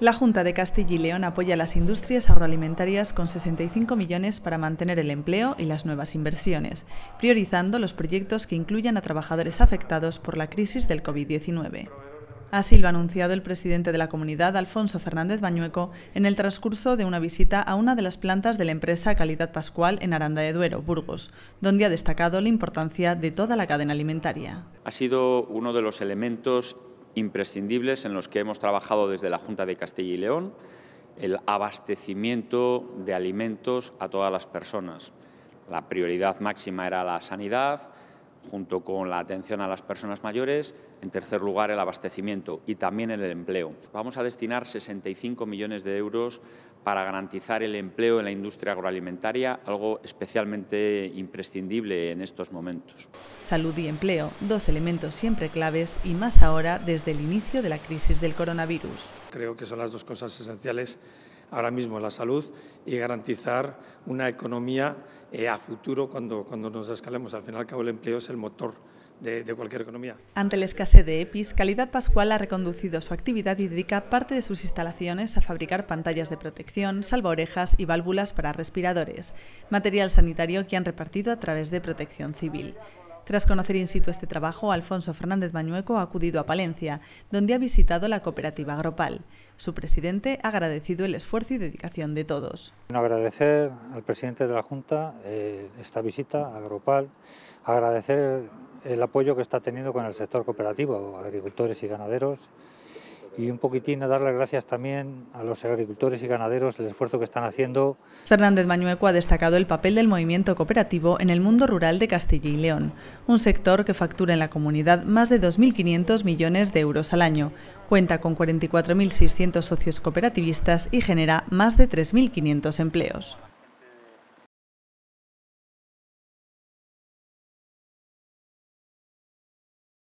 La Junta de Castilla y León apoya a las industrias agroalimentarias con 65 millones para mantener el empleo y las nuevas inversiones, priorizando los proyectos que incluyan a trabajadores afectados por la crisis del COVID-19. Así lo ha anunciado el presidente de la comunidad, Alfonso Fernández Bañueco, en el transcurso de una visita a una de las plantas de la empresa Calidad Pascual en Aranda de Duero, Burgos, donde ha destacado la importancia de toda la cadena alimentaria. Ha sido uno de los elementos imprescindibles en los que hemos trabajado desde la Junta de Castilla y León, el abastecimiento de alimentos a todas las personas. La prioridad máxima era la sanidad, junto con la atención a las personas mayores, en tercer lugar el abastecimiento y también el empleo. Vamos a destinar 65 millones de euros para garantizar el empleo en la industria agroalimentaria, algo especialmente imprescindible en estos momentos. Salud y empleo, dos elementos siempre claves y más ahora desde el inicio de la crisis del coronavirus. Creo que son las dos cosas esenciales ahora mismo, la salud y garantizar una economía eh, a futuro cuando, cuando nos escalemos. Al final, al cabo, el empleo es el motor de, cualquier economía. Ante la escasez de EPIs, Calidad Pascual ha reconducido su actividad y dedica parte de sus instalaciones a fabricar pantallas de protección, salvorejas y válvulas para respiradores, material sanitario que han repartido a través de protección civil. Tras conocer in situ este trabajo, Alfonso Fernández Bañueco ha acudido a Palencia, donde ha visitado la cooperativa Agropal. Su presidente ha agradecido el esfuerzo y dedicación de todos. agradecer al presidente de la Junta eh, esta visita a Agropal, agradecer el apoyo que está teniendo con el sector cooperativo, agricultores y ganaderos, y un poquitín a dar las gracias también a los agricultores y ganaderos el esfuerzo que están haciendo. Fernández Mañueco ha destacado el papel del movimiento cooperativo en el mundo rural de Castilla y León, un sector que factura en la comunidad más de 2.500 millones de euros al año, cuenta con 44.600 socios cooperativistas y genera más de 3.500 empleos.